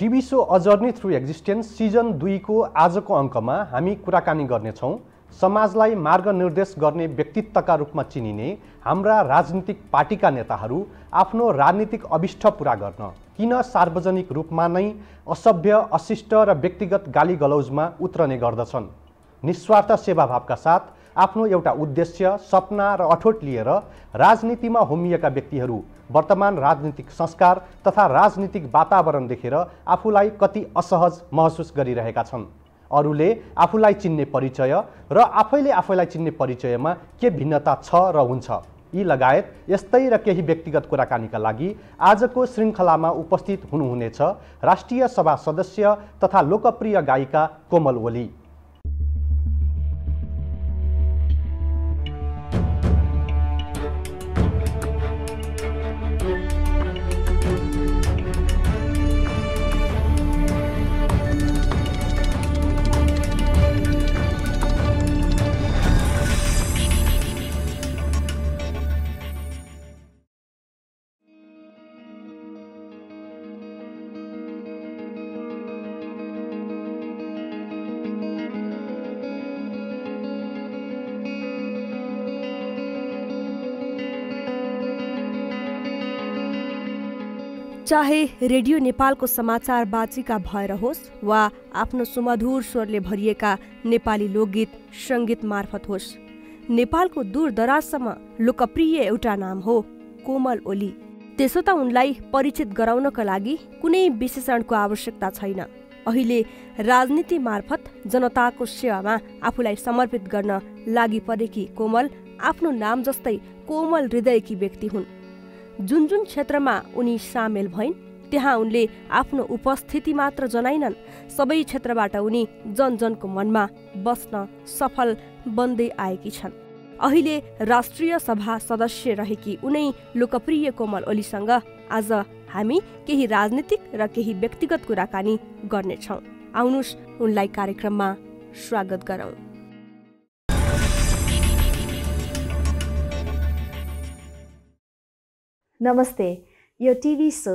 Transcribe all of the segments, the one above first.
TV show a journey through existence season दुईको आजको अङ्कमा हामी कुराकानी गर्नेछौँ समाजलाई मार्ग निर्देश गर्ने व्यक्तित्वका रूपमा चिनिने हाम्रा राजनीतिक पार्टीका नेताहरू आफ्नो राजनीतिक अभिष्ट पुरा गर्न किन सार्वजनिक रूपमा नै असभ्य अशिष्ट र व्यक्तिगत गाली गलौजमा उत्रने गर्दछन् निस्वार्थ सेवाभावका साथ आफ्नो एउटा उद्देश्य सपना र अठोट लिएर राजनीतिमा होमिएका व्यक्तिहरू वर्तमान राजनीतिक संस्कार तथा राजनीतिक वातावरण देखेर आफूलाई कति असहज महसुस गरिरहेका छन् अरूले आफूलाई चिन्ने परिचय र आफैले आफैलाई चिन्ने परिचयमा के भिन्नता छ र हुन्छ यी लगायत यस्तै र केही व्यक्तिगत कुराकानीका लागि आजको श्रृङ्खलामा उपस्थित हुनुहुनेछ राष्ट्रिय सभा सदस्य तथा लोकप्रिय गायिका कोमल ओली चाहे रेडियो नेपालको समाचार बाचिका भएर होस् वा आफ्नो सुमधुर स्वरले भरिएका नेपाली लोकगीत सङ्गीत मार्फत होस् नेपालको दूरदराजसम्म लोकप्रिय एउटा नाम हो कोमल ओली त्यसो त उनलाई परिचित गराउनका लागि कुनै विशेषणको आवश्यकता छैन अहिले राजनीति मार्फत जनताको सेवामा आफूलाई समर्पित गर्न लागि परेकी कोमल आफ्नो नाम जस्तै कोमल हृदयकी व्यक्ति हुन् जुन जुन क्षेत्रमा उनी सामेल भइन् त्यहाँ उनले आफ्नो उपस्थिति मात्र जनाइनन् सबै क्षेत्रबाट उनी जनजनको मनमा बस्न सफल बन्दै आएकी छन् अहिले राष्ट्रिय सभा सदस्य रहेकी उनै लोकप्रिय कोमल ओलीसँग आज हामी केही राजनीतिक र केही व्यक्तिगत कुराकानी गर्नेछौँ आउनुहोस् उनलाई कार्यक्रममा स्वागत गरौँ नमस्ते यो TV show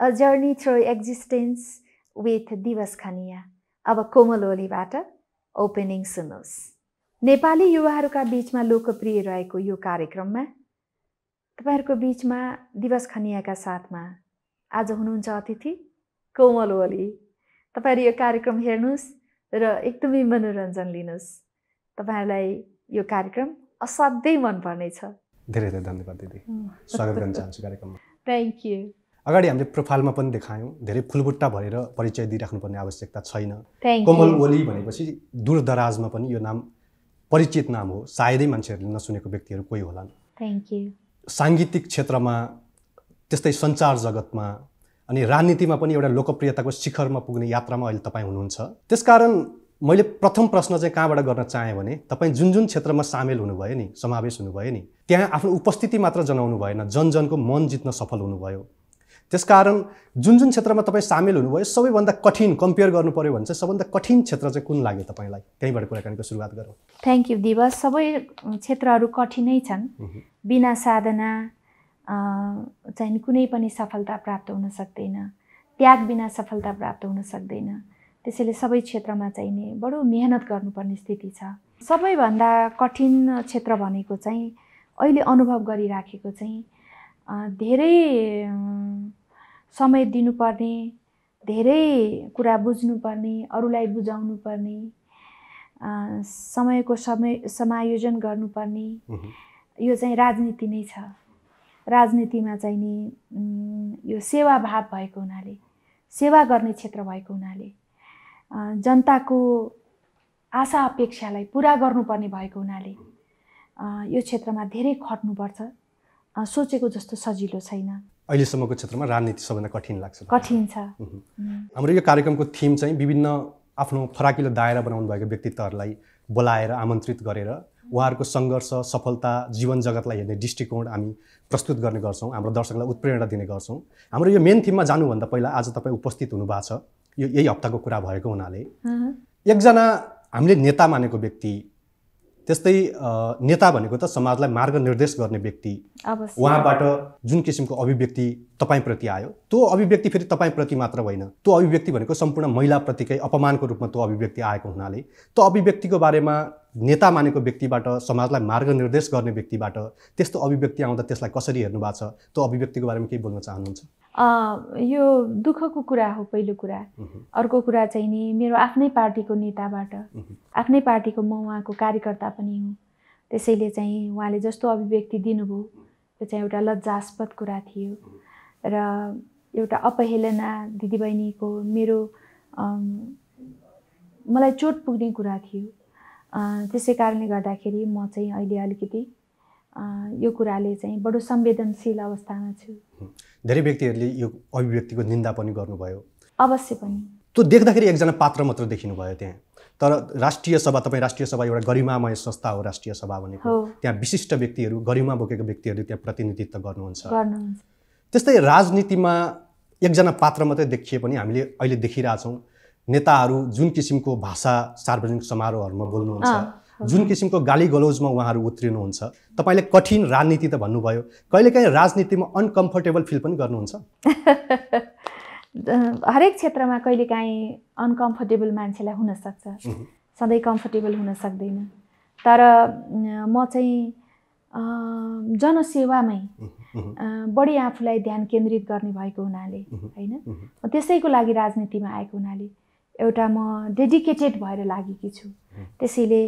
a journey through existence with Diwas Khaniya अब कोमल ओलीबाट ओपनिङ सुन्नुहोस् नेपाली युवाहरूका बिचमा लोकप्रिय रहेको यो कार्यक्रममा तपाईँहरूको बिचमा दिवस खनियाका साथमा आज हुनुहुन्छ अतिथि कोमल ओली तपाईँहरू यो कार्यक्रम हेर्नुहोस् र एकदमै मनोरञ्जन लिनुहोस् तपाईँहरूलाई यो कार्यक्रम असाध्यै मनपर्नेछ धेरै धेरै धन्यवाद दिदी स्वागत गर्न चाहन्छु कार्यक्रममा थ्याङ्क यू अगाडि हामीले प्रोफाइलमा पनि देखायौँ धेरै फुलबुट्टा भरेर परिचय दिइराख्नुपर्ने आवश्यकता छैन कोमल ओली भनेपछि दूरदराजमा पनि यो नाम परिचित नाम हो सायदै मान्छेहरूले नसुनेको व्यक्तिहरू कोही होलान् थ्याङ्क यू साङ्गीतिक क्षेत्रमा त्यस्तै सञ्चार जगतमा अनि राजनीतिमा पनि एउटा लोकप्रियताको शिखरमा पुग्ने यात्रामा अहिले तपाईँ हुनुहुन्छ त्यसकारण मैले प्रथम प्रश्न चाहिँ कहाँबाट गर्न चाहेँ भने तपाईँ जुन जुन क्षेत्रमा सामेल हुनुभयो नि समावेश हुनुभयो नि त्यहाँ आफ्नो उपस्थिति मात्र जनाउनु भएन जनजनको मन जित्न सफल हुनुभयो त्यसकारण जुन जुन क्षेत्रमा तपाईँ सामेल हुनुभयो सबैभन्दा कठिन कम्पेयर गर्नु पऱ्यो भने चाहिँ सबभन्दा कठिन क्षेत्र चाहिँ कुन लाग्यो तपाईँलाई त्यहीँबाट कुराकानीको सुरुवात गरौँ थ्याङ्क यू दिवस सबै क्षेत्रहरू कठिनै छन् बिना साधना चाहिँ कुनै पनि सफलता प्राप्त हुन सक्दैन त्याग बिना सफलता प्राप्त हुन सक्दैन त्यसैले सबै क्षेत्रमा चाहिने बडो मेहनत गर्नुपर्ने स्थिति छ सबैभन्दा कठिन क्षेत्र भनेको चाहिँ अहिले अनुभव गरिराखेको चाहिँ धेरै समय दिनुपर्ने धेरै कुरा बुझ्नुपर्ने अरूलाई बुझाउनु पर्ने समयको समय समायोजन गर्नुपर्ने यो चाहिँ राजनीति नै छ राजनीतिमा चाहिँ नि यो सेवा भाव भएको हुनाले सेवा गर्ने क्षेत्र भएको हुनाले जनताको आशा अपेक्षालाई पुरा गर्नुपर्ने भएको हुनाले यो क्षेत्रमा धेरै खट्नुपर्छ सोचेको जस्तो सजिलो छैन अहिलेसम्मको क्षेत्रमा राजनीति सबभन्दा कठिन लाग्छ कठिन छ हाम्रो यो कार्यक्रमको थिम चाहिँ विभिन्न आफ्नो फराकिलो दायरा बनाउनु भएको व्यक्तित्वहरूलाई बोलाएर आमन्त्रित गरेर उहाँहरूको सङ्घर्ष सफलता जीवन जगतलाई हेर्ने दृष्टिकोण हामी प्रस्तुत गर्ने गर्छौँ हाम्रो दर्शकलाई उत्प्रेरणा दिने गर्छौँ हाम्रो यो मेन थिममा जानुभन्दा पहिला आज तपाईँ उपस्थित हुनुभएको छ यो यही हप्ताको कुरा भएको हुनाले एकजना हामीले नेता मानेको व्यक्ति त्यस्तै नेता भनेको त समाजलाई मार्ग निर्देश गर्ने व्यक्ति उहाँबाट जुन किसिमको अभिव्यक्ति तपाईँप्रति आयो त्यो अभिव्यक्ति फेरि तपाईँप्रति मात्र होइन त्यो अभिव्यक्ति भनेको सम्पूर्ण महिलाप्रतिकै अपमानको रूपमा त्यो अभिव्यक्ति आएको हुनाले त्यो अभिव्यक्तिको बारेमा नेता मानेको व्यक्तिबाट समाजलाई मार्ग निर्देश गर्ने व्यक्तिबाट त्यस्तो अभिव्यक्ति आउँदा त्यसलाई कसरी हेर्नु भएको छ त्यो अभिव्यक्तिको बारेमा केही बोल्न चाहनुहुन्छ यो दुःखको कुरा हो पहिलो कुरा अर्को कुरा चाहिँ नि मेरो आफ्नै पार्टीको नेताबाट आफ्नै पार्टीको म उहाँको कार्यकर्ता पनि हुँ त्यसैले चाहिँ उहाँले जस्तो अभिव्यक्ति दिनुभयो त्यो चाहिँ एउटा लज्जास्पद कुरा थियो र एउटा अपहेलना दिदीबहिनीको मेरो मलाई चोट पुग्ने कुरा थियो त्यसै कारणले गर्दाखेरि म चाहिँ अहिले अलिकति यो कुराले चाहिँ बडो संवेदनशील अवस्थामा छु धेरै व्यक्तिहरूले यो अभिव्यक्तिको निन्दा पनि गर्नुभयो अवश्य पनि त्यो देख्दाखेरि एकजना पात्र मात्र देखिनुभयो त्यहाँ तर राष्ट्रिय सभा तपाईँ राष्ट्रिय सभा एउटा गरिमामय संस्था हो राष्ट्रिय सभा भनेको त्यहाँ विशिष्ट व्यक्तिहरू गरिमा बोकेको व्यक्तिहरूले त्यहाँ प्रतिनिधित्व गर्नुहुन्छ त्यस्तै राजनीतिमा एकजना पात्र मात्रै देखिए पनि हामीले अहिले देखिरहेछौँ नेताहरू जुन किसिमको भाषा सार्वजनिक समारोहहरूमा बोल्नुहुन्छ जुन किसिमको गाली गलोजमा उहाँहरू उत्रिनुहुन्छ तपाईँले कठिन राजनीति त भन्नुभयो कहिलेकाहीँ राजनीतिमा अनकम्फर्टेबल फिल पनि गर्नुहुन्छ हरेक क्षेत्रमा कहिलेकाहीँ अनकम्फर्टेबल मान्छेलाई हुनसक्छ सधैँ कम्फर्टेबल हुन सक्दैन तर म चाहिँ जनसेवामै बढी आफूलाई ध्यान केन्द्रित गर्ने भएको हुनाले होइन त्यसैको लागि राजनीतिमा आएको हुनाले एउटा म डेडिकेटेड भएर लागेकी छु त्यसैले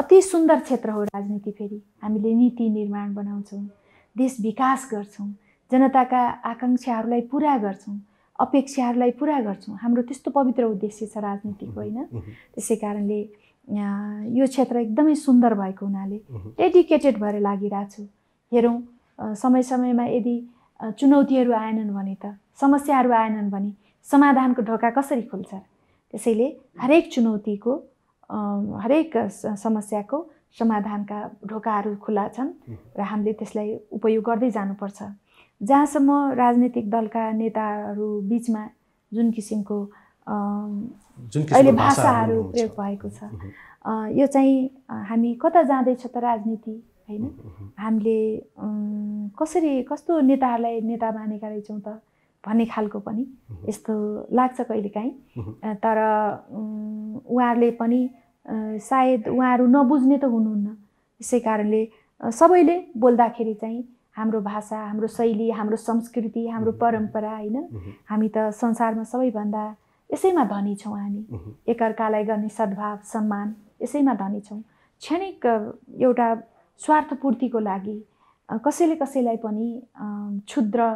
अति सुन्दर क्षेत्र हो राजनीति फेरि हामीले नीति निर्माण बनाउँछौँ देश विकास गर्छौँ जनताका आकाङ्क्षाहरूलाई पुरा गर्छौँ अपेक्षाहरूलाई पुरा गर्छौँ हाम्रो त्यस्तो पवित्र उद्देश्य छ राजनीतिको होइन त्यसै कारणले यो क्षेत्र एकदमै सुन्दर भएको हुनाले डेडिकेटेड भएर लागिरहेको छु हेरौँ समय समयमा यदि चुनौतीहरू आएनन् भने त समस्याहरू आएनन् भने समाधानको ढोका कसरी खुल्छ त्यसैले हरेक चुनौतीको हरेक समस्याको समाधानका ढोकाहरू खुल्ला छन् र हामीले त्यसलाई उपयोग गर्दै जानुपर्छ जहाँसम्म राजनीतिक दलका नेताहरू बिचमा जुन किसिमको अहिले भाषाहरू प्रयोग भएको छ यो चाहिँ हामी कता जाँदैछ त राजनीति होइन हामीले कसरी कस्तो नेताहरूलाई नेता मानेका रहेछौँ त भन्ने खालको पनि यस्तो लाग्छ कहिलेकाहीँ तर उहाँहरूले पनि सायद उहाँहरू नबुझ्ने त हुनुहुन्न यसै कारणले सबैले बोल्दाखेरि चाहिँ हाम्रो भाषा हाम्रो शैली हाम्रो संस्कृति हाम्रो परम्परा होइन हामी त संसारमा सबैभन्दा यसैमा धनी छौँ हामी एकअर्कालाई गर्ने सद्भाव सम्मान यसैमा धनी छौँ क्षणिक एउटा स्वार्थपूर्तिको लागि कसैले कसैलाई पनि क्षुद्र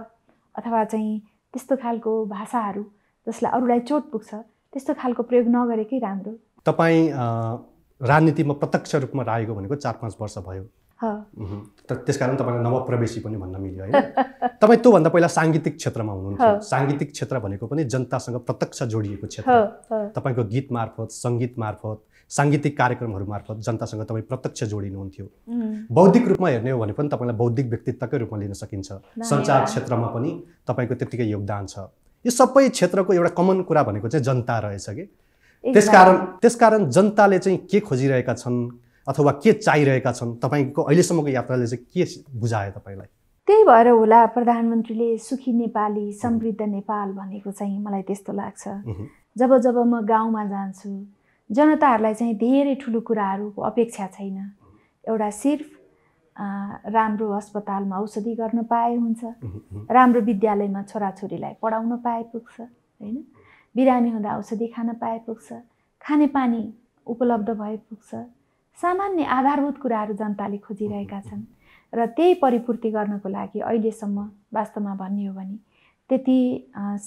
अथवा चाहिँ त्यस्तो खालको भाषाहरू जसलाई अरूलाई चोट पुग्छ त्यस्तो खालको प्रयोग नगरेकै राम्रो तपाईँ राजनीतिमा प्रत्यक्ष रूपमा राखेको भनेको चार पाँच वर्ष भयो त्यसकारण तपाईँलाई नवप्रवेशी पनि भन्न मिल्यो होइन तपाईँ त्योभन्दा पहिला साङ्गीतिक क्षेत्रमा हुनुहुन्छ साङ्गीतिक क्षेत्र भनेको पनि जनतासँग प्रत्यक्ष जोडिएको क्षेत्र तपाईँको गीत मार्फत सङ्गीत मार्फत साङ्गीतिक कार्यक्रमहरू मार्फत जनतासँग तपाईँ प्रत्यक्ष जोडिनुहुन्थ्यो बौद्धिक रूपमा हेर्ने हो भने पनि तपाईँलाई बौद्धिक व्यक्तित्वकै रूपमा लिन सकिन्छ सञ्चार क्षेत्रमा पनि तपाईँको त्यत्तिकै योगदान छ यो सबै क्षेत्रको एउटा कमन कुरा भनेको चाहिँ जनता रहेछ कि त्यसकारण त्यसकारण जनताले चाहिँ के खोजिरहेका छन् अथवा के चाहिरहेका छन् तपाईँको अहिलेसम्मको यात्राले चाहिँ के बुझायो तपाईँलाई त्यही भएर होला प्रधानमन्त्रीले सुखी नेपाली समृद्ध नेपाल भनेको चाहिँ मलाई त्यस्तो लाग्छ जब जब म गाउँमा जान्छु जनताहरूलाई चाहिँ धेरै ठुलो कुराहरूको अपेक्षा छैन एउटा सिर्फ राम्रो अस्पतालमा औषधि गर्न पाए हुन्छ राम्रो विद्यालयमा छोराछोरीलाई पढाउन पाए पुग्छ होइन बिरामी हुँदा औषधि खान पाए पुग्छ खानेपानी उपलब्ध भए पुग्छ सामान्य आधारभूत कुराहरू जनताले खोजिरहेका छन् र त्यही परिपूर्ति गर्नको लागि अहिलेसम्म वास्तवमा भन्ने हो भने त्यति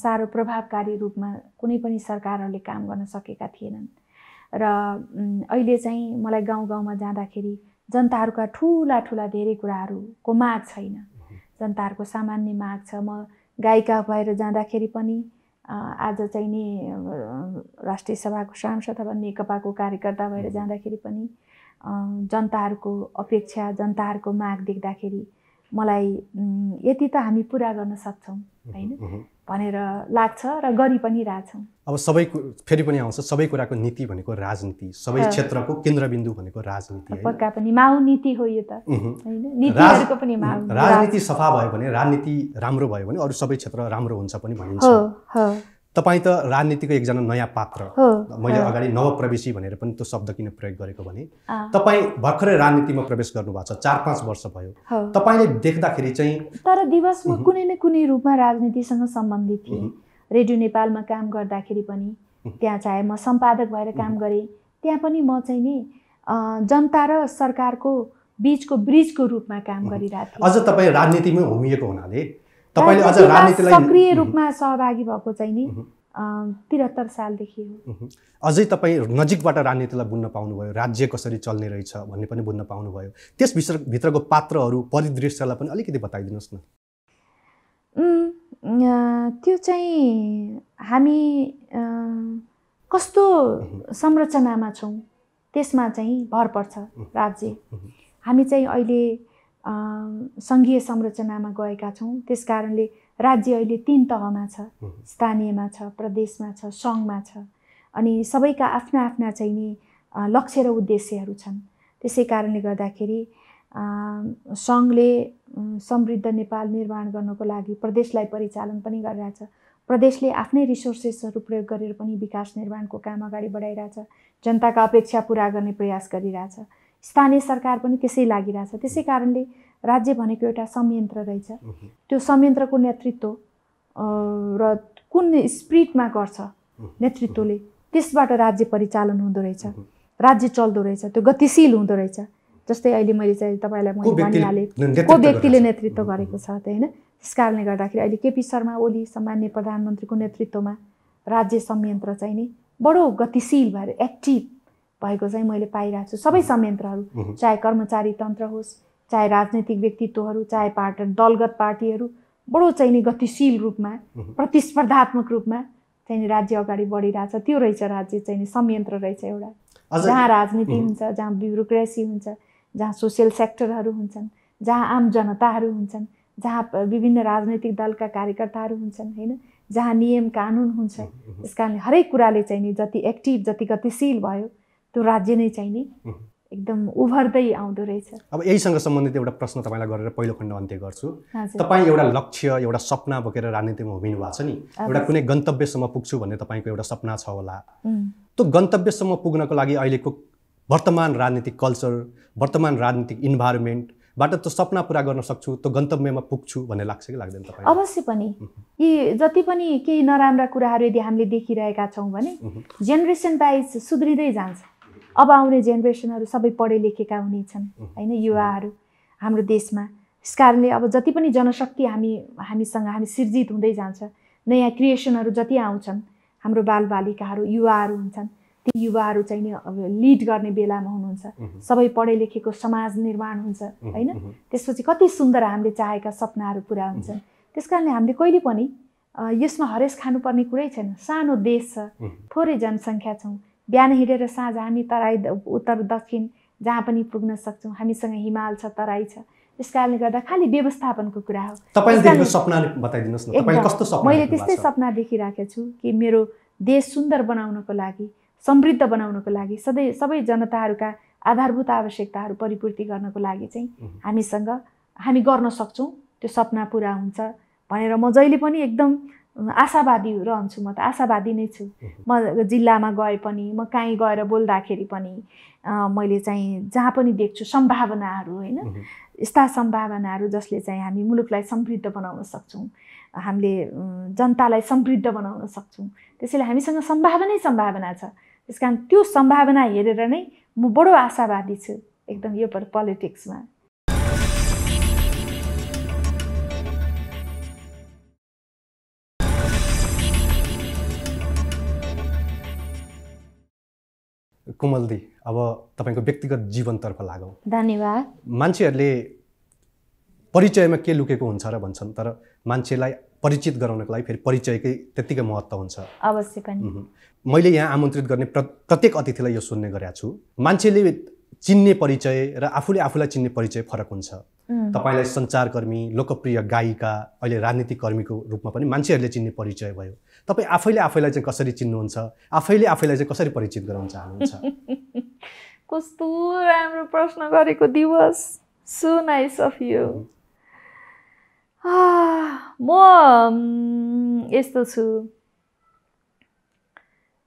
साह्रो प्रभावकारी रूपमा कुनै पनि सरकारहरूले काम गर्न सकेका थिएनन् र अहिले चाहिँ मलाई गाउँ गाउँमा जाँदाखेरि जनताहरूका ठुला ठुला धेरै कुराहरूको माग छैन जनताहरूको सामान्य माग छ म गायिका भएर जाँदाखेरि पनि आज चाहिँ नि राष्ट्रिय सभाको सांसद अथवा नेकपाको कार्यकर्ता भएर जाँदाखेरि पनि जनताहरूको अपेक्षा जनताहरूको माग देख्दाखेरि मलाई यति त हामी पुरा गर्न सक्छौँ होइन भनेर लाग्छ र गरि पनि रहेछौँ अब सबै फेरि पनि आउँछ सबै कुराको नीति भनेको राजनीति सबै क्षेत्रको केन्द्रबिन्दु भनेको राजनीति पक्का पनि माउ नीति हो यो त पनि राजनीति सफा भयो भने राजनीति राम्रो भयो भने अरू सबै क्षेत्र राम्रो हुन्छ पनि भनिन्छ तपाईँ त राजनीतिको एकजना नयाँ पात्र मैले अगाडि नवप्रवेशी भनेर पनि त्यो शब्द किन प्रयोग गरेको भने तपाईँ भर्खरै राजनीतिमा प्रवेश गर्नुभएको छ चार पाँच वर्ष भयो तपाईँले देख्दाखेरि चाहिँ तर दिवसमा कुनै न कुनै रूपमा राजनीतिसँग सम्बन्धित थिएँ रेडियो नेपालमा काम गर्दाखेरि पनि त्यहाँ चाहे म सम्पादक भएर काम गरेँ त्यहाँ पनि म चाहिँ नि जनता र सरकारको बिचको ब्रिजको रूपमा काम गरिरहेको थिएँ अझ तपाईँ राजनीतिमै होमिएको हुनाले तपाईँले अझ राजनीतिलाई सक्रिय रूपमा सहभागी भएको चाहिँ नि त्रिहत्तर सालदेखि हो अझै तपाईँ नजिकबाट राजनीतिलाई बुझ्न पाउनुभयो राज्य कसरी चल्ने रहेछ भन्ने पनि बुझ्न पाउनुभयो त्यस भित्र भित्रको पात्रहरू परिदृश्यलाई पनि अलिकति बताइदिनुहोस् न त्यो चाहिँ हामी कस्तो संरचनामा छौँ त्यसमा चाहिँ भर पर्छ राज्य हामी चाहिँ अहिले सङ्घीय संरचनामा गएका छौँ त्यस कारणले राज्य अहिले तिन तहमा छ स्थानीयमा छ प्रदेशमा छ सङ्घमा छ अनि सबैका आफ्ना आफ्ना चाहिँ नि लक्ष्य र उद्देश्यहरू छन् त्यसै कारणले गर्दाखेरि सङ्घले समृद्ध नेपाल निर्माण गर्नको लागि प्रदेशलाई परिचालन पनि गरिरहेछ प्रदेशले आफ्नै रिसोर्सेसहरू प्रयोग गरेर पनि विकास निर्माणको काम अगाडि बढाइरहेछ जनताका अपेक्षा पुरा गर्ने प्रयास गरिरहेछ स्थानीय सरकार पनि त्यसै लागिरहेछ त्यसै कारणले राज्य भनेको एउटा संयन्त्र रहेछ त्यो संयन्त्रको नेतृत्व र कुन स्पिरिटमा गर्छ नेतृत्वले त्यसबाट राज्य परिचालन हुँदो रहेछ राज्य चल्दो रहेछ त्यो गतिशील हुँदो रहेछ जस्तै अहिले मैले चाहिँ तपाईँलाई मैले भनिहालेँ को व्यक्तिले नेतृत्व गरेको छ त्यो होइन त्यस कारणले गर्दाखेरि अहिले केपी शर्मा ओली सामान्य प्रधानमन्त्रीको नेतृत्वमा राज्य संयन्त्र चाहिँ नि बडो गतिशील भएर एक्टिभ भएको चाहिँ मैले पाइरहेको छु सबै संयन्त्रहरू चाहे कर्मचारी तन्त्र होस् चाहे राजनैतिक व्यक्तित्वहरू चाहे पार्ट दलगत पार्टीहरू बडो चाहिँ नि गतिशील रूपमा प्रतिस्पर्धात्मक रूपमा चाहिँ राज्य अगाडि बढिरहेछ त्यो रहेछ राज्य चाहिँ संयन्त्र रहेछ एउटा जहाँ राजनीति हुन्छ जहाँ ब्युरोक्रेसी हुन्छ जहाँ सोसियल सेक्टरहरू हुन्छन् जहाँ आम जनताहरू हुन्छन् जहाँ विभिन्न राजनैतिक दलका कार्यकर्ताहरू हुन्छन् होइन जहाँ नियम कानुन हुन्छ त्यस कारणले हरेक कुराले चाहिँ नि जति एक्टिभ जति गतिशील भयो त्यो राज्य नै चाहिने एकदम उभर्दै आउँदो रहेछ अब यहीसँग सम्बन्धित एउटा प्रश्न तपाईँलाई गरेर पहिलो खण्ड अन्त्य गर्छु तपाईँ एउटा लक्ष्य एउटा सपना बोकेर राजनीतिमा होमिनु भएको छ नि एउटा कुनै गन्तव्यसम्म पुग्छु भन्ने तपाईँको एउटा सपना छ होला त्यो गन्तव्यसम्म पुग्नको लागि अहिलेको वर्तमान राजनीतिक कल्चर वर्तमान राजनीतिक इन्भाइरोमेन्ट त्यो सपना पुरा गर्न सक्छु त्यो गन्तव्यमा पुग्छु भन्ने लाग्छ कि लाग्दैन तपाईँ अवश्य पनि यी जति पनि केही नराम्रा कुराहरू यदि हामीले देखिरहेका छौँ भने जेनेरेसन वाइज सुध्रिँदै जान्छ अब आउने जेनेरेसनहरू सबै पढे लेखेका हुनेछन् होइन युवाहरू हाम्रो देशमा त्यस कारणले अब जति पनि जनशक्ति हामी हामीसँग हामी सिर्जित हुँदै जान्छ नयाँ क्रिएसनहरू जति आउँछन् हाम्रो बालबालिकाहरू युवाहरू हुन्छन् ती युवाहरू चाहिँ नि अब लिड गर्ने बेलामा हुनुहुन्छ सबै पढे लेखेको समाज निर्माण हुन्छ होइन त्यसपछि कति सुन्दर हामीले चाहेका सपनाहरू पुरा हुन्छन् त्यस कारणले हामीले कहिले पनि यसमा हरेस खानुपर्ने कुरै छैन सानो देश छ थोरै जनसङ्ख्या छौँ बिहान हिँडेर साँझ हामी तराई उत्तर दक्षिण जहाँ पनि पुग्न सक्छौँ हामीसँग हिमाल छ तराई छ त्यस कारणले गर्दा खालि व्यवस्थापनको कुरा हो मैले त्यस्तै सपना देखिराखेको छु कि मेरो देश सुन्दर बनाउनको लागि समृद्ध बनाउनको लागि सधैँ सबै जनताहरूका आधारभूत आवश्यकताहरू परिपूर्ति गर्नको लागि चाहिँ हामीसँग हामी गर्न सक्छौँ त्यो सपना पुरा हुन्छ भनेर म जहिले पनि एकदम आशावादी रहन्छु म त आशावादी नै छु म जिल्लामा गए पनि म काहीँ गएर बोल्दाखेरि पनि मैले चाहिँ जहाँ पनि देख्छु सम्भावनाहरू होइन यस्ता सम्भावनाहरू जसले चाहिँ हामी मुलुकलाई समृद्ध बनाउन सक्छौँ हामीले जनतालाई समृद्ध बनाउन सक्छौँ त्यसैले हामीसँग सम्भावनै सम्भावना छ त्यस कारण त्यो सम्भावना हेरेर नै म बडो आशावादी छु एकदम यो पर पोलिटिक्समा कुमलदी अब तपाईँको व्यक्तिगत जीवनतर्फ लागौँ धन्यवाद मान्छेहरूले परिचयमा के लुकेको हुन्छ र भन्छन् तर मान्छेलाई परिचित गराउनको लागि फेरि परिचयकै त्यत्तिकै महत्त्व हुन्छ अवश्य पनि मैले यहाँ आमन्त्रित गर्ने प्र प्रत्येक अतिथिलाई यो सुन्ने गरेका छु मान्छेले चिन्ने परिचय र आफूले आफूलाई चिन्ने परिचय फरक हुन्छ तपाईँलाई सञ्चारकर्मी लोकप्रिय गायिका अहिले राजनीतिक कर्मीको रूपमा पनि मान्छेहरूले चिन्ने परिचय भयो तपाईँ आफैले आफैलाई चाहिँ कसरी चिन्नुहुन्छ आफैले आफैलाई चाहिँ कसरी परिचित गराउन चाहनुहुन्छ कस्तो राम्रो प्रश्न गरेको Diwas so nice of you म mm, यस्तो छु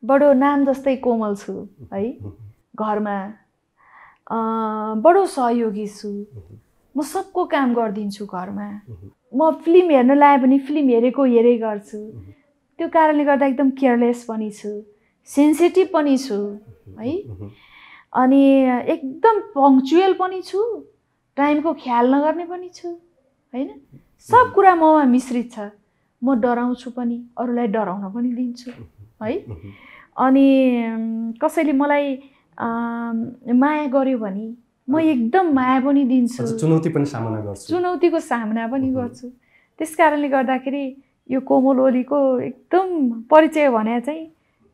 बडो नाम जस्तै कोमल छु है mm-hmm. घरमा बडो सहयोगी छु mm-hmm. म सबको काम गरिदिन्छु घरमा mm-hmm. म फिल्म हेर्न लाएँ पनि फिल्म हेरेको हेरे गर्छु त्यो कारणले गर्दा एकदम केयरलेस पनि छु सेन्सिटिभ पनि छु है अनि एकदम पङ्क्चुअल पनि छु टाइमको ख्याल नगर्ने पनि छु होइन सब कुरा ममा मिश्रित छ म डराउँछु पनि अरूलाई डराउन पनि दिन्छु है अनि कसैले मलाई माया गर्यो भने म एकदम माया पनि दिन्छु चुनौती पनि सामना गर्छु चुनौतीको सामना पनि गर्छु त्यस कारणले गर्दाखेरि यो कोमल ओलीको एकदम परिचय भने चाहिँ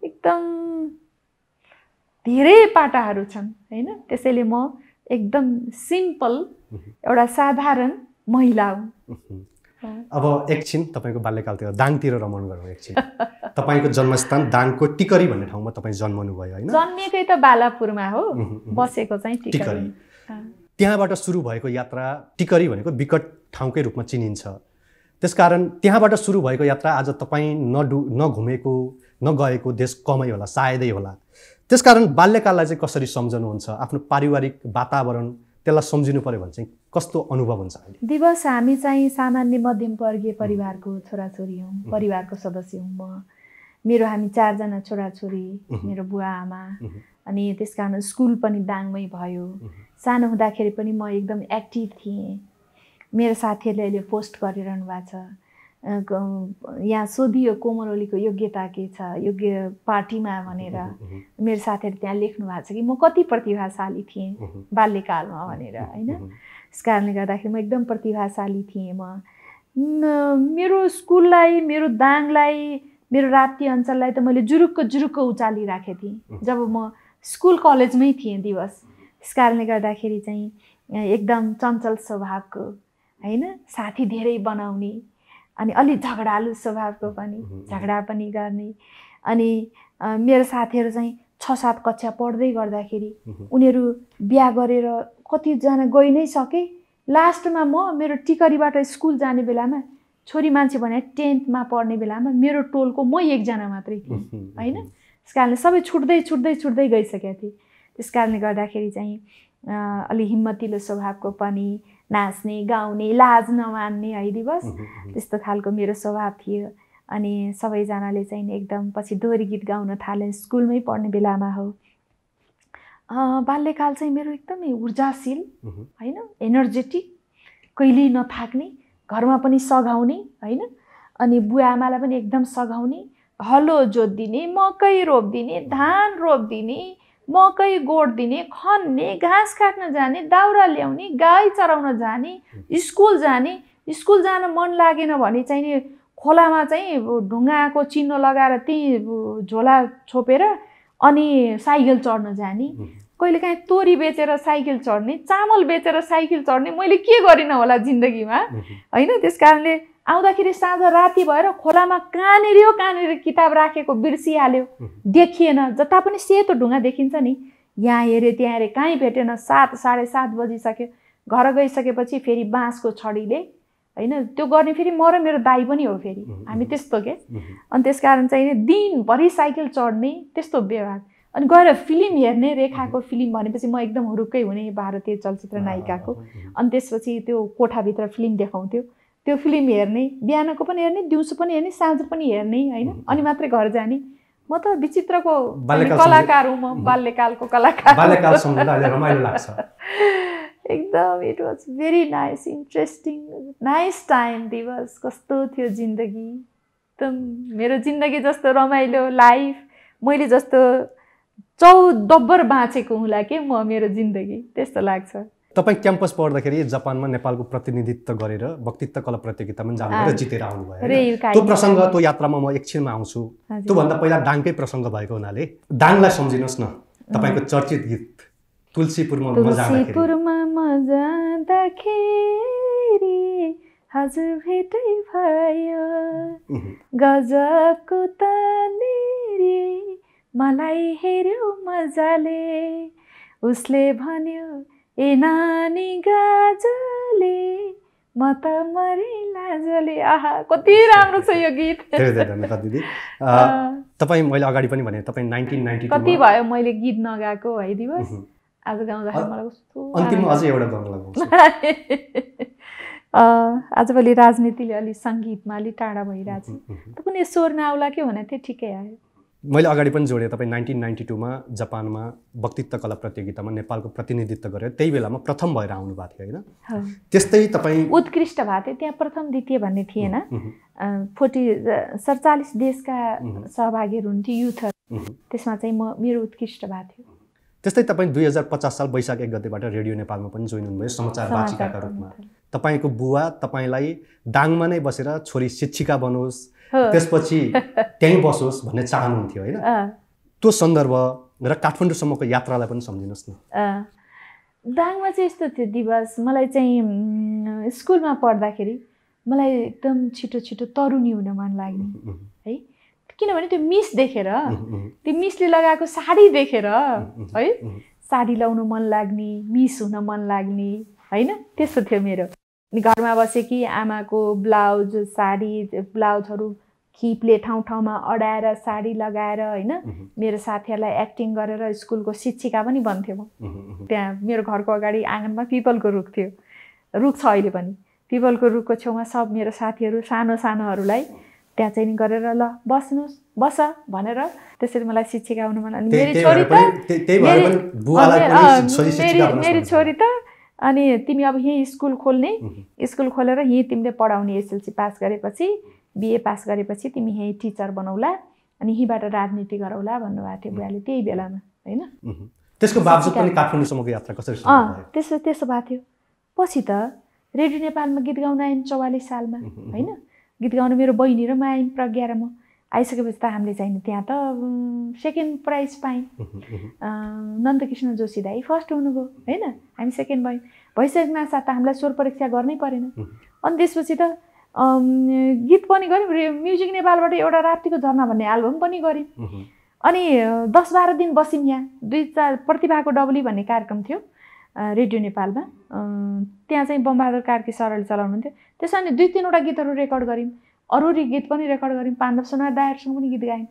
एकदम धेरै पाटाहरू छन् होइन त्यसैले म एकदम सिम्पल एउटा साधारण महिला हुँ अब एकछिन तपाईँको बाल्यकालतिर दाङतिर रमण गरौँ एकछिन तपाईँको जन्मस्थान दाङको टिकरी भन्ने ठाउँमा तपाईँ जन्मनु भयो होइन जन्मिएकै त बालापुरमा हो बसेको चाहिँ टिकरी त्यहाँबाट सुरु भएको यात्रा टिकरी भनेको विकट ठाउँकै रूपमा चिनिन्छ त्यसकारण त्यहाँबाट सुरु भएको यात्रा आज तपाईँ नडु नघुमेको नगएको देश कमै होला सायदै होला त्यसकारण बाल्यकाललाई चाहिँ कसरी सम्झनुहुन्छ आफ्नो पारिवारिक वातावरण त्यसलाई सम्झिनु पऱ्यो भने चाहिँ कस्तो अनुभव हुन्छ अहिले दिवस हामी चाहिँ सामान्य मध्यमवर्गीय परिवारको छोराछोरी हौँ परिवारको सदस्य हौँ म मेरो हामी चारजना छोराछोरी मेरो बुवा आमा अनि त्यस कारण स्कुल पनि दाङमै भयो सानो हुँदाखेरि पनि म एकदम एक्टिभ थिएँ मेरो साथीहरूले अहिले पोस्ट गरिरहनु भएको छ यहाँ सोधियो कोमल ओलीको योग्यता के छ योग्य पार्टीमा भनेर मेरो साथीहरू त्यहाँ लेख्नु भएको छ कि म कति प्रतिभाशाली थिएँ बाल्यकालमा भनेर होइन त्यस कारणले गर्दाखेरि म एकदम प्रतिभाशाली थिएँ म मेरो स्कुललाई मेरो दाङलाई मेरो राप्ती अञ्चललाई त मैले जुरुक्क जुरुक्क उचालिराखेको थिएँ जब म स्कुल कलेजमै थिएँ दिवस त्यस कारणले गर्दाखेरि चाहिँ एकदम चञ्चल स्वभावको होइन साथी धेरै बनाउने अनि अलि झगडालु स्वभावको पनि झगडा पनि गर्ने अनि मेरो साथीहरू चाहिँ छ सात कक्षा पढ्दै गर्दाखेरि उनीहरू बिहा गरेर कतिजना गइ नै सके लास्टमा म मेरो टिकरीबाट स्कुल जाने बेलामा छोरी मान्छे भने टेन्थमा पढ्ने बेलामा मेरो टोलको म एकजना मात्रै थिएँ होइन त्यस कारणले सबै छुट्दै छुट्दै छुट्दै गइसकेका थिएँ त्यस कारणले गर्दाखेरि चाहिँ अलि हिम्मतिलो स्वभावको पनि नाच्ने गाउने लाज नमान्ने है दिवस त्यस्तो खालको मेरो स्वभाव थियो अनि सबैजनाले चाहिँ एकदम पछि दोहोरी गीत गाउन थालेँ स्कुलमै पढ्ने बेलामा हो बाल्यकाल चाहिँ मेरो एकदमै ऊर्जाशील होइन एनर्जेटिक कहिल्यै नथाक्ने घरमा पनि सघाउने होइन अनि बुवा आमालाई पनि एकदम सघाउने हलो जोतिदिने मकै रोपिदिने धान रोपिदिने मकै गोड दिने खन्ने घाँस काट्न जाने दाउरा ल्याउने गाई चराउन जाने स्कुल जाने स्कुल जान मन लागेन भने चाहिँ नि खोलामा चाहिँ ढुङ्गाको चिन्ह लगाएर त्यहीँ झोला छोपेर अनि साइकल चढ्न जाने कहिले काहीँ तोरी बेचेर साइकल चढ्ने चामल बेचेर साइकल चढ्ने मैले के गरिनँ होला जिन्दगीमा होइन त्यस कारणले आउँदाखेरि साँझ राति भएर खोलामा कहाँनिर कहाँनिर किताब राखेको बिर्सिहाल्यो देखिएन जता पनि सेतो ढुङ्गा देखिन्छ नि यहाँ हेऱ्यो त्यहाँ हेऱ्यो कहीँ भेटेन सात साढे सात बजिसक्यो घर गइसकेपछि फेरि बाँसको छडीले होइन त्यो गर्ने फेरि म र मेरो दाई पनि हो फेरि हामी त्यस्तो के अनि त्यस कारण चाहिँ दिनभरि साइकल चढ्ने त्यस्तो व्यवहार अनि गएर फिल्म हेर्ने रेखाको फिल्म भनेपछि म एकदम हुरुक्कै हुने भारतीय चलचित्र नायिकाको अनि त्यसपछि त्यो कोठाभित्र फिल्म देखाउँथ्यो त्यो फिल्म हेर्ने बिहानको पनि हेर्ने दिउँसो पनि हेर्ने साँझ पनि हेर्ने होइन अनि मात्रै घर जाने म त विचित्रको कलाकार हुँ म बाल्यकालको कलाकार एकदम it was very nice interesting nice time Diwas कस्तो थियो जिन्दगी एकदम मेरो जिन्दगी जस्तो रमाइलो लाइफ मैले जस्तो चौ डब्बर बाँचेको हुँला के म मेरो जिन्दगी त्यस्तो लाग्छ तपाईँ क्याम्पस पढ्दाखेरि जापानमा नेपालको प्रतिनिधित्व गरेर वक्तित्व कला प्रतियोगितामा जानुभयो र जितेर आउनुभयो त्यो प्रसङ्ग त्यो यात्रामा म एकछिनमा आउँछु त्योभन्दा पहिला डाङकै प्रसङ्ग भएको हुनाले डाङलाई सम्झिनुहोस् न तपाईँको चर्चित गीत तुलसीपुरमा हजुर भेटै भयो गजबको मलाई मजाले उसले भन्यो ए नानी गाजले म त मरे लाजले आहा कति राम्रो छ यो गीत दिदी तपाईँ मैले अगाडि पनि भने तपाईँ नाइन्टिन नाइन्टी कति भयो मैले गीत नगाएको है दिवस आज गाउँदाखेरि मलाई कस्तो अन्तिममा अझै एउटा आजभोलि राजनीतिले अलि सङ्गीतमा अलि टाढा भइरहेको छ पनि स्वर नआउला के भनेको थिएँ ठिकै आयो मैले अगाडि पनि जोडेँ तपाईँ नाइन्टिन नाइन्टी टूमा जापानमा वक्तित्व कला प्रतियोगितामा नेपालको प्रतिनिधित्व गरेर त्यही बेलामा प्रथम भएर आउनु भएको थियो होइन त्यस्तै तपाईँ उत्कृष्ट भएको थियो त्यहाँ प्रथम द्वितीय भन्ने थिएन फोर्टी सडचालिस देशका सहभागीहरू हुन्थ्यो युथहरू त्यसमा चाहिँ म मेरो उत्कृष्ट भएको थियो त्यस्तै तपाईँ दुई हजार पचास साल वैशाख एक गतेबाट रेडियो नेपालमा पनि जोइन हुनुभयो समाचार वाचिकाका रूपमा तपाईँको बुवा तपाईँलाई दाङमा नै बसेर छोरी शिक्षिका बनोस् त्यसपछि त्यहीँ बसोस् भन्ने चाहनुहुन्थ्यो होइन त्यो सन्दर्भ र काठमाडौँसम्मको यात्रालाई पनि सम्झिनुहोस् न दाङमा चाहिँ यस्तो थियो दिवस मलाई चाहिँ स्कुलमा पढ्दाखेरि मलाई एकदम छिटो छिटो तरुनी हुन मन लाग्ने है किनभने त्यो मिस देखेर त्यो मिसले लगाएको साडी देखेर है साडी लाउनु मन लाग्ने मिस हुन मन लाग्ने होइन त्यस्तो थियो मेरो घरमा बसेकी आमाको ब्लाउज साडी ब्लाउजहरू खिपले ठाउँ ठाउँमा अडाएर साडी लगाएर होइन मेरो साथीहरूलाई एक्टिङ गरेर स्कुलको शिक्षिका पनि बन्थ्यो म त्यहाँ मेरो घरको अगाडि आँगनमा पिपलको रुख थियो रुख छ अहिले पनि पिपलको रुखको छेउमा सब मेरो साथीहरू सानो सानोहरूलाई त्यहाँ चाहिँ नि गरेर ल बस्नुहोस् बस भनेर त्यसरी मलाई शिक्षिका हुनु मन मेरो छोरी त मेरो छोरी त अनि तिमी अब यहीँ स्कुल खोल्ने स्कुल खोलेर यहीँ तिमीले पढाउने एसएलसी पास गरेपछि बिए पास गरेपछि तिमी यहीँ टिचर बनाउला अनि यहीँबाट राजनीति गराउला भन्नुभएको थियो बुवाले त्यही बेलामा होइन त्यसको बावजुद पनि काठमाडौँसम्मको यात्रा कसरी अँ त्यसो त्यसो भएको थियो पछि त रेडियो नेपालमा गीत गाउन आयौँ चौवालिस सालमा होइन गीत गाउन मेरो बहिनी र म आयौँ प्रज्ञा र म आइसकेपछि त हामीले चाहिँ त्यहाँ त सेकेन्ड प्राइज पायौँ नन्दकृष्ण जोशी दाई फर्स्ट हुनुभयो होइन हामी सेकेन्ड भयौँ भइसकेको साथ त हामीलाई स्वर परीक्षा गर्नै परेन अनि त्यसपछि त गीत पनि गऱ्यौँ म्युजिक नेपालबाट एउटा राप्तीको झर्ना भन्ने एल्बम पनि गऱ्यौँ अनि दस बाह्र दिन बस्यौँ यहाँ दुई चार प्रतिभाको डबली भन्ने कार्यक्रम थियो रेडियो नेपालमा त्यहाँ चाहिँ बमबहादुर कार्की सरले चलाउनुहुन्थ्यो त्यसमा दुई तिनवटा गीतहरू रेकर्ड गऱ्यौँ अरू अरू गीत पनि रेकर्ड गऱ्यौँ पाण्डव सुनार दायरसँग पनि गीत गायौँ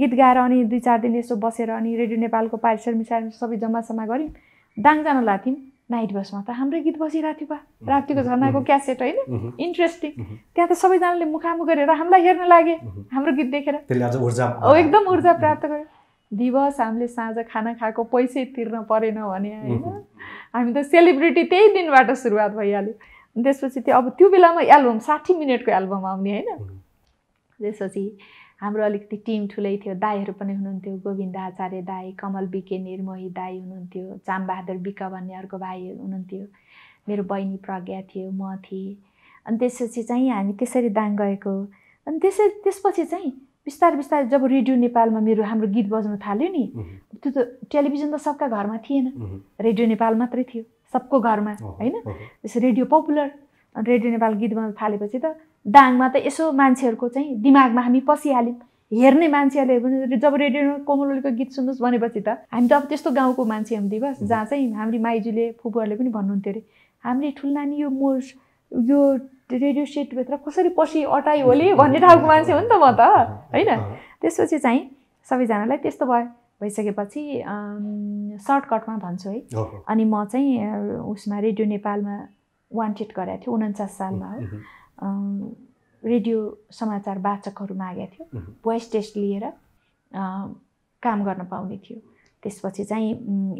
गीत गाएर अनि दुई चार दिन यसो बसेर अनि रेडियो नेपालको पारिसर सारिमिक सबै जम्मा गऱ्यौँ दाङ जान लाथ्यौँ नाइट बसमा त हाम्रै गीत बसिरहेको थियो बा रातिको झर्नाको क्यासेट होइन इन्ट्रेस्टिङ त्यहाँ त सबैजनाले मुखामुख गरेर हामीलाई हेर्न लागे हाम्रो गीत देखेर एकदम ऊर्जा प्राप्त गर्यो दिवस हामीले साँझ खाना खाएको पैसै तिर्न परेन भने होइन हामी त सेलिब्रिटी त्यही दिनबाट सुरुवात भइहाल्यो अनि त्यसपछि त्यो अब त्यो बेलामा एल्बम साठी मिनटको एल्बम आउने होइन त्यसपछि हाम्रो अलिकति टिम ठुलै थियो दाईहरू पनि हुनुहुन्थ्यो गोविन्द आचार्य दाई कमल बिके निर्मोही दाई हुनुहुन्थ्यो चामबहादुर बिक भन्ने अर्को भाइ हुनुहुन्थ्यो मेरो बहिनी प्रज्ञा थियो म थिएँ अनि त्यसपछि चाहिँ हामी त्यसरी दाङ गएको अनि त्यसरी त्यसपछि चाहिँ बिस्तारै बिस्तारै जब रेडियो नेपालमा मेरो हाम्रो गीत बज्नु थाल्यो नि त्यो त टेलिभिजन त सबका घरमा थिएन रेडियो नेपाल मात्रै थियो सबको घरमा होइन त्यसो रेडियो पपुलर अनि रेडियो नेपाल गीत गाउन थालेपछि त दाङमा त यसो मान्छेहरूको चाहिँ दिमागमा हामी पसिहाल्यौँ हेर्ने मान्छेहरूले पनि जब रेडियोमा कोमलको गीत सुन्नुहोस् भनेपछि त हामी त अब त्यस्तो गाउँको मान्छे हामी दिवस जहाँ चाहिँ हाम्रो माइजूले फुपूहरूले पनि भन्नुहुन्थ्यो अरे हामीले ठुल्नानी यो मोर यो रेडियो सेटभित्र कसरी पसि अटायो होले भन्ने ठाउँको मान्छे हो नि त म त होइन त्यसपछि चाहिँ सबैजनालाई त्यस्तो भयो भइसकेपछि सर्टकटमा भन्छु है अनि म चाहिँ उसमा रेडियो नेपालमा वान्टेड गरेको थियो उन्चास सालमा हो रेडियो समाचार वाचकहरू मागेको थियो भोइस टेस्ट लिएर काम गर्न पाउने थियो त्यसपछि चाहिँ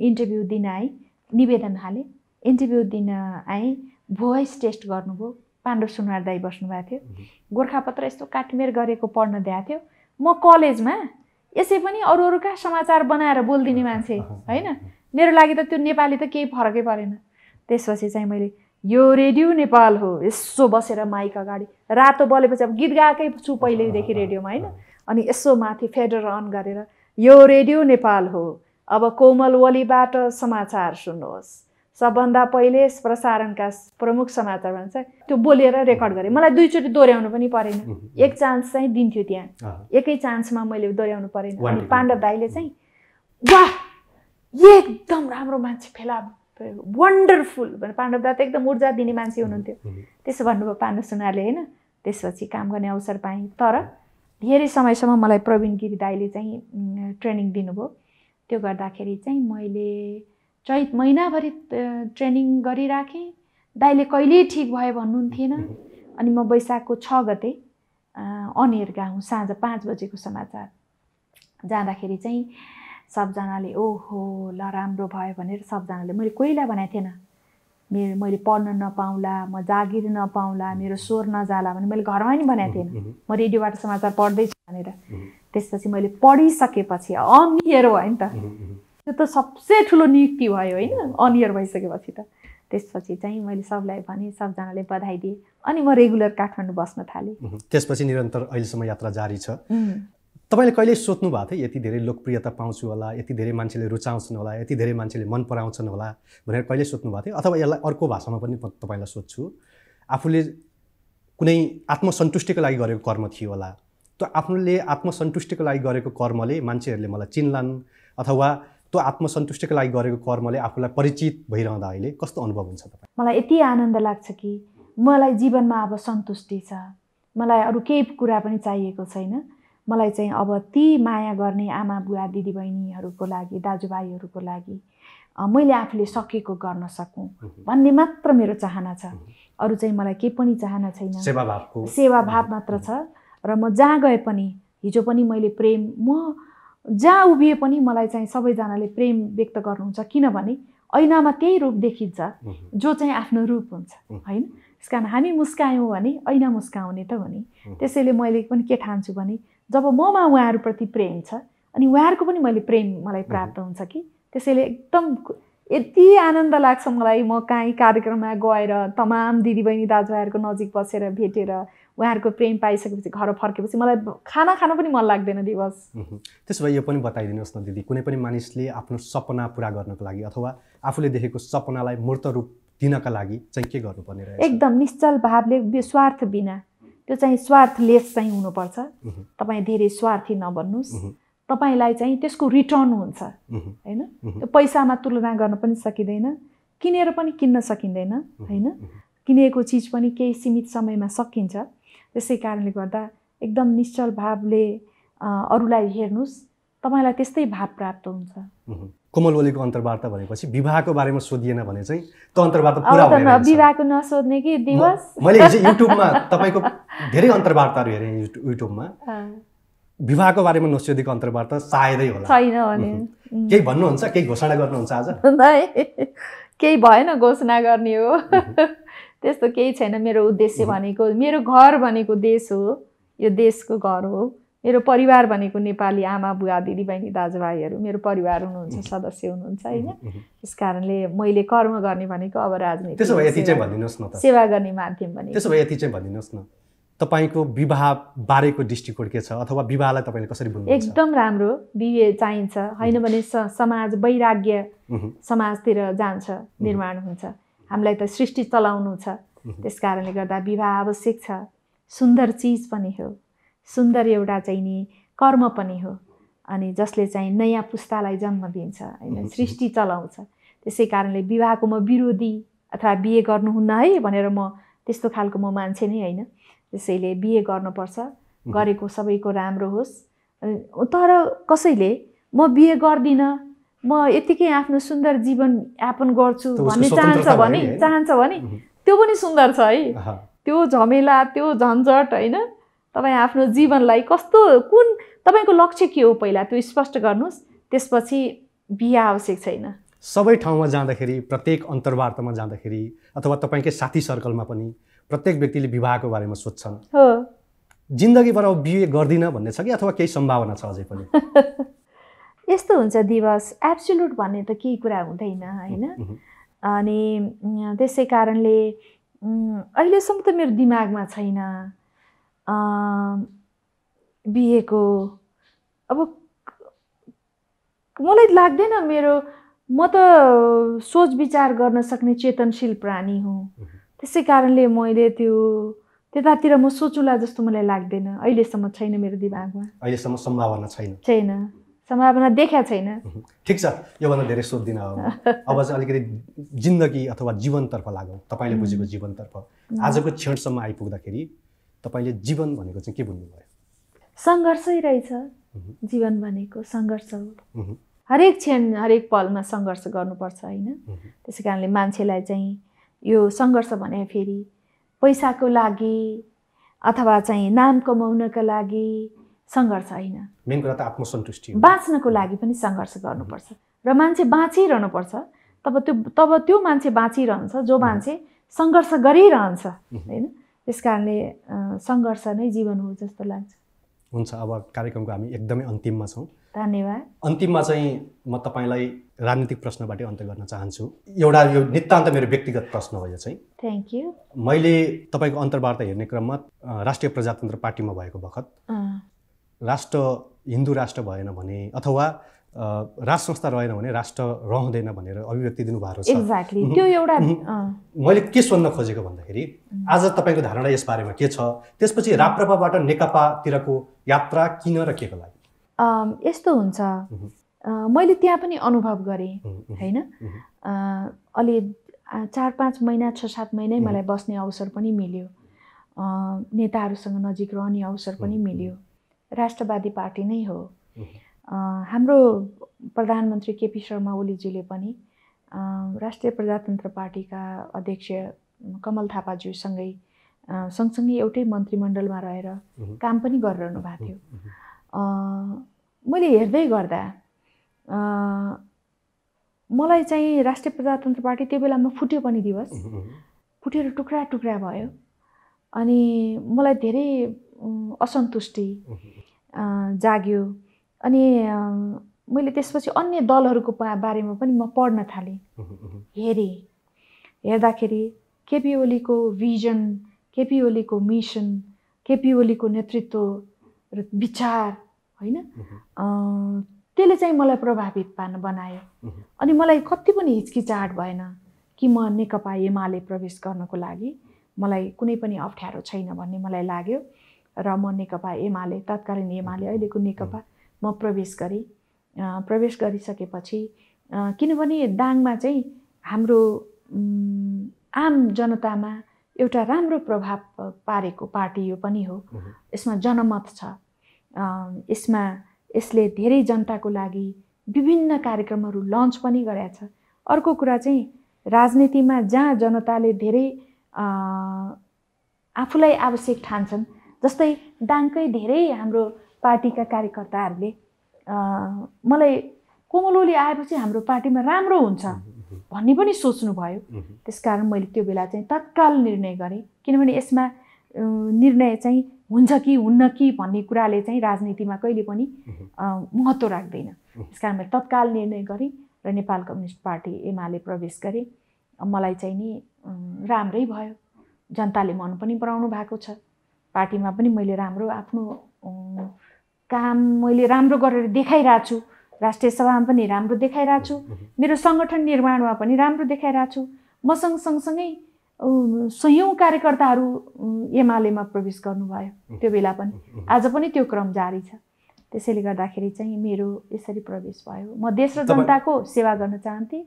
इन्टरभ्यू दिन आएँ निवेदन हालेँ इन्टरभ्यू दिन आएँ भोइस टेस्ट गर्नुभयो पाण्डव सुनवार दाई बस्नुभएको थियो गोर्खापत्र यस्तो काटमेर गरेको पढ्न दिएको थियो म कलेजमा यसै पनि अरू अरू अरूका समाचार बनाएर बोलिदिने मान्छे होइन मेरो लागि त त्यो नेपाली त केही फरकै परेन त्यसपछि चाहिँ मैले यो रेडियो नेपाल हो यसो बसेर माइक अगाडि रातो बलेपछि अब गीत गाएकै छु पहिल्यैदेखि रेडियोमा होइन अनि यसो माथि फेडर अन गरेर यो रेडियो नेपाल हो अब कोमल ओलीबाट समाचार सुन्नुहोस् सबभन्दा पहिले प्रसारणका प्रमुख समाचार भन्छ त्यो बोलेर रेकर्ड गरेँ मलाई दुईचोटि दोहोऱ्याउनु पनि परेन एक चान्स चाहिँ दिन्थ्यो त्यहाँ एकै चान्समा मैले दोहोऱ्याउनु परेन अनि पाण्डव दाईले चाहिँ वा एकदम राम्रो मान्छे फेला वन्डरफुल भने पाण्डव दा त एकदम ऊर्जा दिने मान्छे हुनुहुन्थ्यो त्यसो भन्नुभयो पाण्डव सुनाले होइन त्यसपछि काम गर्ने अवसर पाएँ तर धेरै समयसम्म मलाई प्रवीण गिरी दाईले चाहिँ ट्रेनिङ दिनुभयो त्यो गर्दाखेरि चाहिँ मैले चैत महिनाभरि ट्रेनिङ गरिराखेँ दाइले कहिल्यै ठिक भयो भन्नुहुन्थेन अनि म वैशाखको छ गते अनेर गाउँ साँझ पाँच बजेको समाचार जाँदाखेरि चाहिँ सबजनाले ओहो ल राम्रो भयो भनेर सबजनाले मैले कोहीलाई भनेको थिएन मेरो मैले पढ्न नपाउँला म जागिर नपाउँला मेरो स्वर नजाला भने मैले घरमा नि भनेको थिएन म रेडियोबाट समाचार पढ्दैछु भनेर त्यसपछि मैले पढिसकेपछि अमिएर भयो नि त त्यो त सबसे ठुलो नियुक्ति भयो होइन अन इयर भइसकेपछि त त्यसपछि चाहिँ मैले सबलाई भने सबजनाले बधाई दिएँ अनि म रेगुलर काठमाडौँ बस्न थालेँ त्यसपछि निरन्तर अहिलेसम्म यात्रा जारी छ तपाईँले कहिले सोच्नु भएको थियो यति धेरै लोकप्रियता पाउँछु होला यति धेरै मान्छेले रुचाउँछन् होला यति धेरै मान्छेले मन पराउँछन् होला भनेर कहिले सोध्नु भएको थियो अथवा यसलाई अर्को भाषामा पनि म तपाईँलाई सोध्छु आफूले कुनै आत्मसन्तुष्टिको लागि गरेको कर्म थियो होला त आफूले आत्मसन्तुष्टिको लागि गरेको कर्मले मान्छेहरूले मलाई चिन्लान् अथवा त्यो आत्मसन्तुष्टिको लागि गरेको कर्मले आफूलाई परिचित भइरहँदा अहिले कस्तो अनुभव हुन्छ तपाईँ मलाई यति आनन्द लाग्छ कि मलाई जीवनमा अब सन्तुष्टि छ मलाई अरू केही कुरा पनि चाहिएको छैन मलाई चाहिँ अब ती माया गर्ने आमा बुवा दिदीबहिनीहरूको लागि दाजुभाइहरूको लागि मैले आफूले सकेको गर्न सकौँ भन्ने मात्र मेरो चाहना छ अरू चाहिँ मलाई केही पनि चाहना छैन सेवाभाव सेवाभाव मात्र छ र म जहाँ गए पनि हिजो पनि मैले प्रेम म जहाँ उभिए पनि मलाई चाहिँ सबैजनाले प्रेम व्यक्त गर्नुहुन्छ किनभने ऐनामा त्यही रूप देखिन्छ जो चाहिँ आफ्नो रूप हुन्छ होइन त्यस कारण हामी मुस्कायौँ भने ऐना मुस्काउने त हो नि त्यसैले मैले पनि के ठान्छु भने जब ममा उहाँहरूप्रति प्रेम छ अनि उहाँहरूको पनि मैले प्रेम मलाई प्राप्त हुन्छ कि त्यसैले एकदम यति आनन्द लाग्छ मलाई म काहीँ कार्यक्रममा गएर तमाम दिदीबहिनी दाजुभाइहरूको नजिक बसेर भेटेर उहाँहरूको प्रेम पाइसकेपछि घर फर्केपछि मलाई खाना खान पनि मन लाग्दैन दिवस त्यसो भए यो पनि बताइदिनुहोस् न दिदी कुनै पनि मानिसले आफ्नो सपना पुरा गर्नको लागि अथवा आफूले देखेको सपनालाई मूर्त रूप दिनका लागि चाहिँ के गर्नुपर्ने रहेछ एकदम निश्चल भावले स्वार्थ बिना त्यो चाहिँ स्वार्थलेस चाहिँ हुनुपर्छ तपाईँ धेरै स्वार्थी नबन्नुहोस् तपाईँलाई चाहिँ त्यसको रिटर्न हुन्छ होइन त्यो पैसामा तुलना गर्न पनि सकिँदैन किनेर पनि किन्न सकिँदैन होइन किनेको चिज पनि केही सीमित समयमा सकिन्छ त्यसै कारणले गर्दा एकदम निश्चल भावले अरूलाई हेर्नुहोस् तपाईँलाई त्यस्तै भाव प्राप्त हुन्छ कोमल ओलीको अन्तर्वार्ता भनेपछि विवाहको बारेमा सोधिएन भने चाहिँ त अन्तर्वार्ता पुरा हुँदैन विवाहको नसोध्ने कि दिवस मैले हिजो युट्युबमा तपाईँको धेरै अन्तर्वार्ताहरू हेरेँ युट्युबमा विवाहको बारेमा नसोधेको अन्तर्वार्ता सायदै होला छैन भने केही भन्नुहुन्छ केही घोषणा गर्नुहुन्छ आज केही भएन घोषणा गर्ने हो त्यस्तो केही छैन मेरो उद्देश्य भनेको मेरो घर भनेको देश हो यो देशको घर हो मेरो परिवार भनेको नेपाली आमा बुवा दिदीबहिनी दाजुभाइहरू मेरो परिवार हुनुहुन्छ सदस्य हुनुहुन्छ होइन त्यस कारणले मैले कर्म गर्ने भनेको अब राजनीति त्यसो भए यति चाहिँ भनिदिनुहोस् न सेवा गर्ने माध्यम भने त्यसो भए यति चाहिँ भनिदिनुहोस् न तपाईँको विवाह बारेको दृष्टिकोण के छ अथवा विवाहलाई तपाईँले कसरी बुझ्नु एकदम राम्रो बिहे चाहिन्छ होइन भने समाज वैराग्य समाजतिर जान्छ निर्माण हुन्छ हामीलाई त सृष्टि चलाउनु छ त्यस कारणले गर्दा विवाह आवश्यक छ सुन्दर चिज पनि हो सुन्दर एउटा चाहिँ नि कर्म पनि हो अनि जसले चाहिँ नयाँ पुस्तालाई जन्म दिन्छ होइन सृष्टि चलाउँछ त्यसै कारणले विवाहको म विरोधी अथवा बिहे गर्नुहुन्न है भनेर म त्यस्तो खालको म मान्छे नै होइन त्यसैले बिहे गर्नुपर्छ गरेको सबैको राम्रो होस् तर कसैले म बिहे गर्दिनँ म यतिकै आफ्नो सुन्दर जीवन यापन गर्छु भन्ने चाहन्छ भने चाहन्छ भने त्यो पनि सुन्दर छ है त्यो झमेला त्यो झन्झट होइन तपाईँ आफ्नो जीवनलाई कस्तो कुन तपाईँको लक्ष्य के हो पहिला त्यो स्पष्ट गर्नुहोस् त्यसपछि बिहे आवश्यक छैन सबै ठाउँमा जाँदाखेरि प्रत्येक अन्तर्वार्तामा जाँदाखेरि अथवा तपाईँकै साथी सर्कलमा पनि प्रत्येक व्यक्तिले विवाहको बारेमा सोध्छन् हो जिन्दगीबाट बिहे गर्दिनँ भन्ने छ कि अथवा केही सम्भावना छ अझै पनि यस्तो हुन्छ दिवस एब्सोल्युट भन्ने त केही कुरा हुँदैन होइन अनि त्यसै कारणले अहिलेसम्म त मेरो दिमागमा छैन बिहेको अब मलाई लाग्दैन मेरो म त सोच विचार गर्न सक्ने चेतनशील प्राणी हो त्यसै कारणले मैले त्यो त्यतातिर म सोचुला जस्तो मलाई लाग्दैन अहिलेसम्म छैन मेरो दिमागमा अहिलेसम्म सम्भावना छैन छैन सम्भावना देखाएको छैन ठिक छ योभन्दा धेरै सोद्धिनँ अब चाहिँ अलिकति जिन्दगी अथवा जीवनतर्फ लागौँ तपाईँले बुझेको जीवनतर्फ आजको क्षणसम्म आइपुग्दाखेरि तपाईँले जीवन भनेको चाहिँ के बुझ्नुभयो सङ्घर्षै रहेछ जीवन भनेको सङ्घर्ष हो हरेक क्षण हरेक पलमा सङ्घर्ष गर्नुपर्छ होइन त्यसै कारणले मान्छेलाई चाहिँ यो सङ्घर्ष भने फेरि पैसाको लागि अथवा चाहिँ नाम कमाउनका लागि सङ्घर्ष होइन मेन कुरा त आत्मसन्तुष्टि बाँच्नको लागि पनि सङ्घर्ष गर्नुपर्छ र मान्छे बाँचिरहनुपर्छ तब त्यो तब त्यो मान्छे बाँचिरहन्छ जो मान्छे सङ्घर्ष गरिरहन्छ होइन त्यस कारणले सङ्घर्ष नै जीवन हो जस्तो लाग्छ हुन्छ अब कार्यक्रमको हामी एकदमै अन्तिममा छौँ धन्यवाद अन्तिममा चाहिँ म तपाईँलाई राजनीतिक प्रश्नबाटै अन्त गर्न चाहन्छु एउटा यो नितान्त मेरो व्यक्तिगत प्रश्न हो यो चाहिँ थ्याङ्क यू मैले तपाईँको अन्तर्वार्ता हेर्ने क्रममा राष्ट्रिय प्रजातन्त्र पार्टीमा भएको बखत राष्ट्र हिन्दू राष्ट्र भएन भने अथवा राज संस्था रहेन भने राष्ट्र रहँदैन भनेर अभिव्यक्ति दिनुभएको छ त्यो एउटा मैले के सोध्न खोजेको भन्दाखेरि आज तपाईँको धारणा यस बारेमा के छ त्यसपछि राप्रपाबाट नेकपातिरको यात्रा किन र के को लागि यस्तो हुन्छ मैले त्यहाँ पनि अनुभव गरेँ होइन अलि चार पाँच महिना छ सात महिनै मलाई बस्ने अवसर पनि मिल्यो नेताहरूसँग नजिक रहने अवसर पनि मिल्यो राष्ट्रवादी पार्टी नै हो हाम्रो प्रधानमन्त्री केपी शर्मा ओलीजीले पनि राष्ट्रिय प्रजातन्त्र पार्टीका अध्यक्ष कमल थापाज्यूसँगै सँगसँगै एउटै मन्त्रीमण्डलमा रहेर काम पनि गरिरहनु भएको थियो मैले हेर्दै गर्दा मलाई चाहिँ राष्ट्रिय प्रजातन्त्र पार्टी त्यो बेलामा फुट्यो पनि दिवस फुटेर टुक्रा टुक्रा भयो अनि मलाई धेरै असन्तुष्टि जाग्यो अनि मैले त्यसपछि अन्य दलहरूको बारेमा पनि म पढ्न थालेँ हेरेँ हेर्दाखेरि केपी ओलीको भिजन केपी ओलीको मिसन केपी ओलीको नेतृत्व र विचार होइन त्यसले चाहिँ मलाई प्रभावित पार्न बनायो अनि मलाई कति पनि हिचकिचाहट भएन कि म नेकपा एमाले प्रवेश गर्नको लागि मलाई कुनै पनि अप्ठ्यारो छैन भन्ने मलाई लाग्यो र म नेकपा एमाले तत्कालीन एमाले अहिलेको नेकपा म प्रवेश गरेँ प्रवेश गरिसकेपछि किनभने दाङमा चाहिँ हाम्रो आम जनतामा एउटा राम्रो प्रभाव पारेको पार्टी यो पनि हो यसमा जनमत छ यसमा यसले धेरै जनताको लागि विभिन्न कार्यक्रमहरू लन्च पनि गरेको छ अर्को कुरा चाहिँ राजनीतिमा जहाँ जनताले धेरै आफूलाई आवश्यक ठान्छन् जस्तै डाङकै धेरै हाम्रो पार्टीका कार्यकर्ताहरूले मलाई कोमलोली आएपछि हाम्रो पार्टीमा राम्रो हुन्छ भन्ने पनि सोच्नुभयो त्यस कारण मैले त्यो बेला चाहिँ तत्काल निर्णय गरेँ किनभने यसमा निर्णय चाहिँ हुन्छ कि हुन्न कि भन्ने कुराले चाहिँ राजनीतिमा कहिले पनि महत्त्व राख्दैन त्यस कारण मैले तत्काल निर्णय गरेँ र नेपाल कम्युनिस्ट पार्टी एमाले प्रवेश गरेँ मलाई चाहिँ नि राम्रै भयो जनताले मन पनि पराउनु भएको छ पार्टीमा पनि मैले राम्रो आफ्नो काम मैले राम्रो गरेर देखाइरहेको छु राष्ट्रिय सभामा पनि राम्रो देखाइरहेको छु मेरो सङ्गठन निर्माणमा पनि राम्रो देखाइरहेको छु मसँग सँगसँगै सयौँ कार्यकर्ताहरू एमालेमा प्रवेश गर्नुभयो त्यो बेला पनि आज पनि त्यो क्रम जारी छ त्यसैले गर्दाखेरि चाहिँ मेरो यसरी प्रवेश भयो म देश र जनताको सेवा गर्न चाहन्थेँ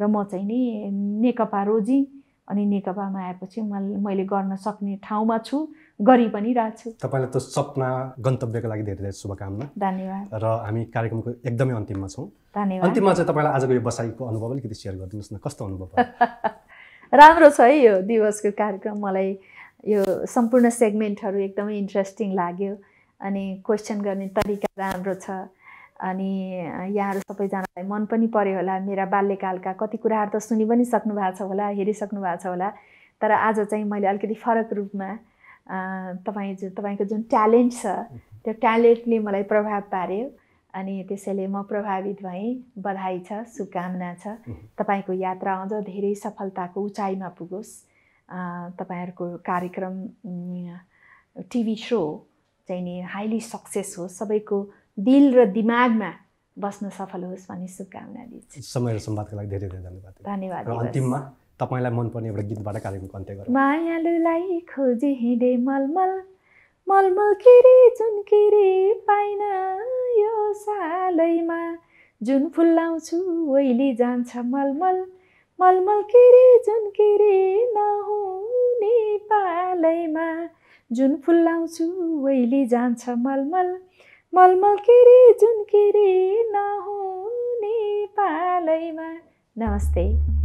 र म चाहिँ नि नेकपा रोजी अनि नेकपामा आएपछि मैले गर्न सक्ने ठाउँमा छु गरि पनि राख्छु तपाईँलाई त सपना गन्तव्यको लागि धेरै धेरै शुभकामना धन्यवाद र हामी कार्यक्रमको एकदमै अन्तिममा छौँ धन्यवाद अन्तिममा चाहिँ तपाईँलाई आजको यो बसाइको अनुभव अलिकति सेयर गरिदिनुहोस् न कस्तो अनुभव राम्रो छ है यो दिवसको कार्यक्रम मलाई यो सम्पूर्ण सेगमेन्टहरू एकदमै इन्ट्रेस्टिङ लाग्यो अनि क्वेसन गर्ने तरिका राम्रो छ अनि यहाँहरू सबैजनालाई मन पनि पऱ्यो होला मेरा बाल्यकालका कति कुराहरू त सुनि पनि सक्नु भएको छ होला हेरिसक्नु भएको छ होला तर आज चाहिँ मैले अलिकति फरक रूपमा तपाईँ जुन तपाईँको जुन ट्यालेन्ट छ त्यो ट्यालेन्टले मलाई प्रभाव पार्यो अनि त्यसैले म प्रभावित भएँ बधाई छ शुभकामना छ तपाईँको यात्रा अझ धेरै सफलताको उचाइमा पुगोस् तपाईँहरूको कार्यक्रम टिभी सो चाहिँ नि हाइली सक्सेस होस् सबैको दिल र दिमागमा बस्न सफल होस् भन्ने शुभकामना दिन्छु समय र सम्वादको लागि धेरै धेरै धन्यवाद धन्यवाद अन्तिममा तपाईँलाई मनपर्ने एउटा गीतबाट कार्यक्रमको अन्त्य गर मायालुलाई खोजे हिँडे मलमल मलमल किरी चुनकिरी पाइन यो सालैमा जुन लाउँछु ओइली जान्छ मलमल मलमल किरी चुनकिरी नहुने पालैमा जुन लाउँछु ओइली जान्छ मलमल मलमल किरी जुन किरी नहुने पालैमा नमस्ते